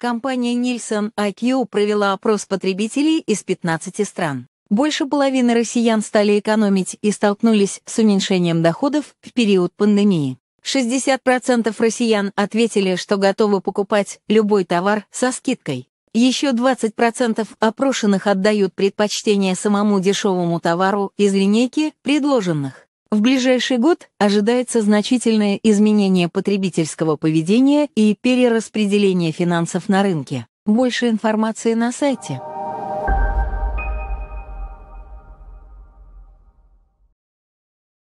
Компания Nielsen IQ провела опрос потребителей из 15 стран. Больше половины россиян стали экономить и столкнулись с уменьшением доходов в период пандемии. 60% россиян ответили, что готовы покупать любой товар со скидкой. Еще 20% опрошенных отдают предпочтение самому дешевому товару из линейки предложенных. В ближайший год ожидается значительное изменение потребительского поведения и перераспределение финансов на рынке. Больше информации на сайте.